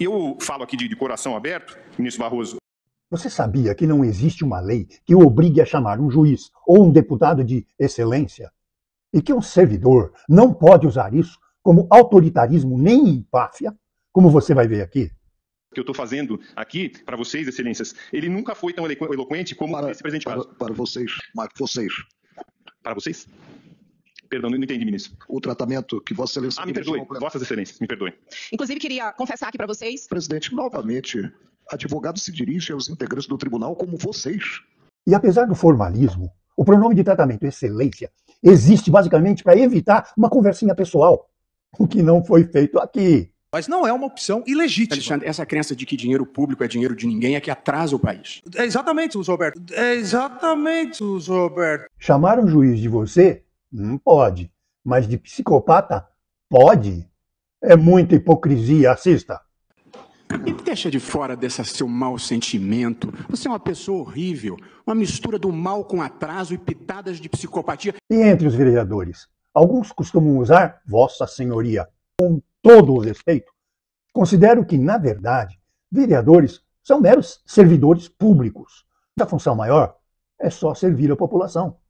Eu falo aqui de, de coração aberto, ministro Barroso. Você sabia que não existe uma lei que o obrigue a chamar um juiz ou um deputado de excelência? E que um servidor não pode usar isso como autoritarismo nem empáfia, como você vai ver aqui? que eu estou fazendo aqui para vocês, excelências, ele nunca foi tão eloquente como para, esse presidente para, para vocês, Marco, vocês. Para vocês? Perdão, não entendi, ministro. O tratamento que Vossa Excelência. Ah, me perdoe, Vossas Excelências, me perdoem. Inclusive, queria confessar aqui para vocês. Presidente, novamente, advogado se dirige aos integrantes do tribunal como vocês. E apesar do formalismo, o pronome de tratamento excelência existe basicamente para evitar uma conversinha pessoal, o que não foi feito aqui. Mas não é uma opção ilegítima. Alexandre, essa crença de que dinheiro público é dinheiro de ninguém é que atrasa o país. É exatamente, Roberto. É exatamente, Roberto. Chamar um juiz de você não pode. Mas de psicopata, pode. É muita hipocrisia, assista. E deixa de fora desse seu mau sentimento. Você é uma pessoa horrível, uma mistura do mal com atraso e pitadas de psicopatia. E entre os vereadores, alguns costumam usar Vossa Senhoria, com todo o respeito. Considero que, na verdade, vereadores são meros servidores públicos. A função maior é só servir a população.